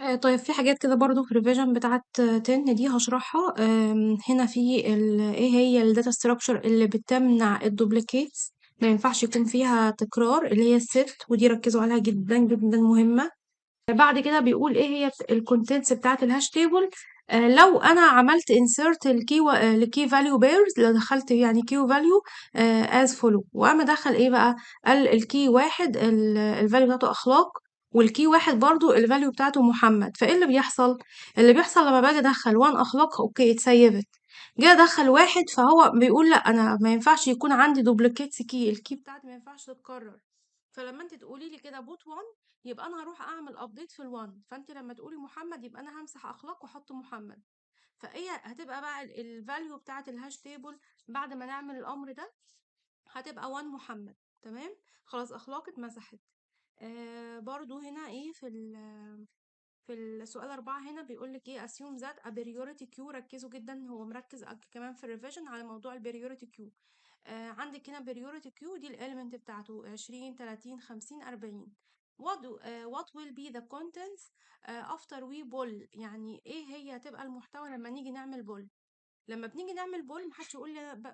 آه، طيب في حاجات كده برضه في الريفيجن بتاعت 10 دي هشرحها هنا في إيه هي الداتا structure اللي بتمنع الduplicates ما ينفعش يكون فيها تكرار اللي هي الست ودي ركّزوا عليها جدًا، جدًا مهمة. بعد كده بيقول إيه هي الكونتنتس بتاعة الهاش table آه، لو أنا عملت insert الكي و فاليو بيرز pairs لو دخلت يعني key فاليو آآ فولو follow وقام دخل إيه بقى، قال الكي واحد ال بتاعته أخلاق والكي واحد برضو الفاليو بتاعته محمد فايه اللي بيحصل اللي بيحصل لما باجي ادخل وان اخلقها اوكي اتسيفت جه ادخل واحد فهو بيقول لا انا ما ينفعش يكون عندي دوبليكيتس كي الكي بتاعتي ما ينفعش تتكرر فلما انت تقولي لي كده بوت 1 يبقى انا هروح اعمل ابديت في ال1 فانت لما تقولي محمد يبقى انا همسح اخلاق واحط محمد فايه هتبقى بقى الفاليو بتاعه الهاش تيبل بعد ما نعمل الامر ده هتبقى 1 محمد تمام خلاص اخلاق اتمسحت آه، برضو هنا ايه في في السؤال أربعة هنا بيقول لك ايه assume that a priority queue ركزوا جدا هو مركز كمان في الريفيجن على موضوع البريوريتي كيو آه عندك هنا بريوريتي كيو دي الاليمنت بتاعته 20 30 50 40 what, do, uh, what will be the contents uh, after we pull يعني ايه هي هتبقى المحتوى لما نيجي نعمل بول لما بنيجي نعمل بول محدش يقول لي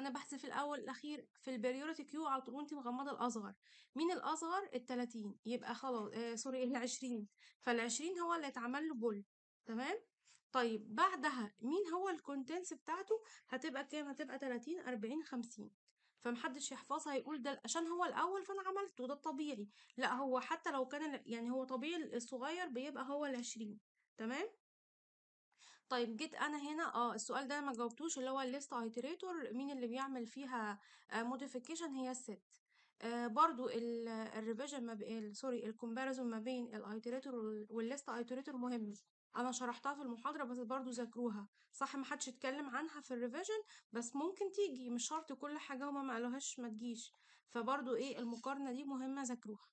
أنا بحذف في الأول الأخير في الpriority كيو على طول وأنتِ مغمضة الأصغر، مين الأصغر؟ ال30 يبقى خلاص آه سوري ال20 فال20 هو اللي اتعمل له pull تمام؟ طيب بعدها مين هو الكونتنس بتاعته؟ هتبقى كام؟ هتبقى 30 40 50 فمحدش يحفظها يقول ده عشان هو الأول فأنا عملته ده الطبيعي، لأ هو حتى لو كان يعني هو طبيعي الصغير بيبقى هو ال20 تمام؟ طيب جيت أنا هنا آه السؤال ده أنا ما جاوبتوش اللي هو الليست ايتريتور مين اللي بيعمل فيها موديفيكيشن آه، هي الست آه برضو الريفيجن ما بين سوري الكومباريزون ما بين الايتريتور والليست ايتريتور مهم انا شرحتها في المحاضره بس برضو ذاكروها صح ما حدش اتكلم عنها في الريفيجن بس ممكن تيجي مش شرط كل حاجه هما ما قالوهاش ما تجيش فبرضو ايه المقارنه دي مهمه ذاكروها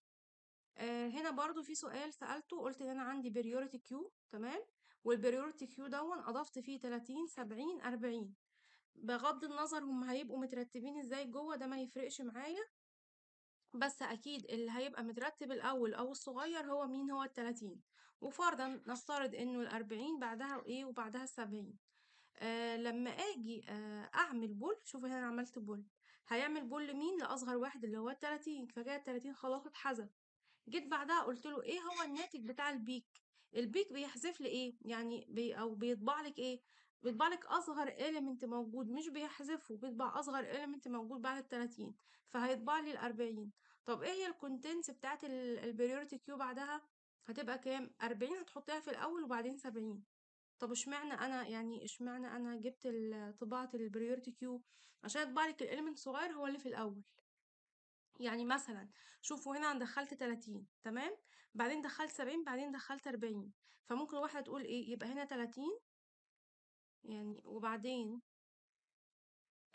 آه هنا برضو في سؤال سالته قلت ان انا عندي بريوريتي كيو تمام والبريورتي كيو دون اضفت فيه 30 70 40 بغض النظر هم هيبقوا مترتبين ازاي جوه ده ما يفرقش معايا بس اكيد اللي هيبقى مترتب الاول او الصغير هو مين هو التلاتين وفرضا نفترض انه الاربعين بعدها ايه وبعدها السبعين آه لما اجي آه اعمل بول شوف هنا عملت بول هيعمل بول لمين لاصغر واحد اللي هو التلاتين فكده التلاتين خلاص اتحذف جيت بعدها قلت له ايه هو الناتج بتاع البيك البيك بيحذف لي ايه يعني بي او بيطبع لك ايه بيطبع لك اصغر اليمنت موجود مش بيحذفه بيطبع اصغر اليمنت موجود بعد ال 30 فهيطبع لي ال 40 طب ايه هي الكونتنتس بتاعت البريورتي كيو بعدها هتبقى كام 40 هتحطيها في الاول وبعدين 70 طب اشمعنى انا يعني اشمعنى انا جبت طباعه البريورتي كيو عشان يطبع لك الاليمنت صغير هو اللي في الاول يعني مثلا شوفوا هنا انا دخلت 30 تمام بعدين دخلت 70 بعدين دخلت 40 فممكن واحده تقول ايه يبقى هنا 30 يعني وبعدين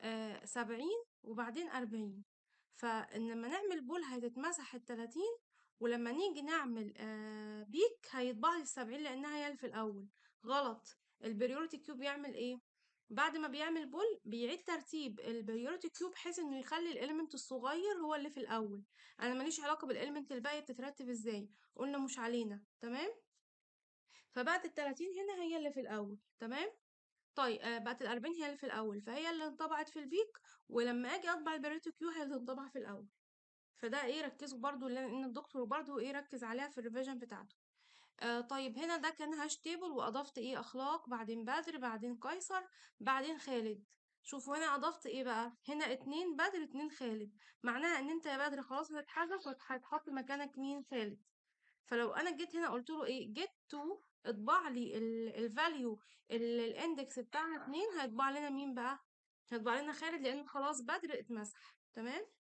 آه 70 وبعدين 40 فلما نعمل بول هتتمسح ال 30 ولما نيجي نعمل آه بيك هيطبع لي ال 70 لانها هي في الاول غلط البريوريتي كيوب يعمل ايه بعد ما بيعمل بول بيعيد ترتيب البريوريتي كيو بحيث انه يخلي الاليمنت الصغير هو اللي في الاول انا ماليش علاقه بالاليمنت الباقيه بتترتب ازاي قلنا مش علينا تمام فبعد التلاتين هنا هي اللي في الاول تمام طيب آه بقت الأربعين هي اللي في الأول فهي اللي انطبعت في البيك ولما أجي أطبع البريتو كيو هي اللي انطبع في الأول فده إيه ركزوا برضو لأن الدكتور برضو إيه ركز عليها في الريفيجن بتاعته آه طيب هنا ده كان هاش تيبل واضفت ايه اخلاق بعدين بدر بعدين قيصر بعدين خالد شوفوا هنا اضفت ايه بقى هنا اتنين بدر اتنين خالد معناها ان انت يا بدر خلاص هتتحذف وهتحط مكانك مين خالد فلو انا جيت هنا قلت له ايه جيت تو اطبع لي الفاليو الاندكس بتاعها اتنين هيطبع لنا مين بقى هيطبع لنا خالد لان خلاص بدر اتمسح تمام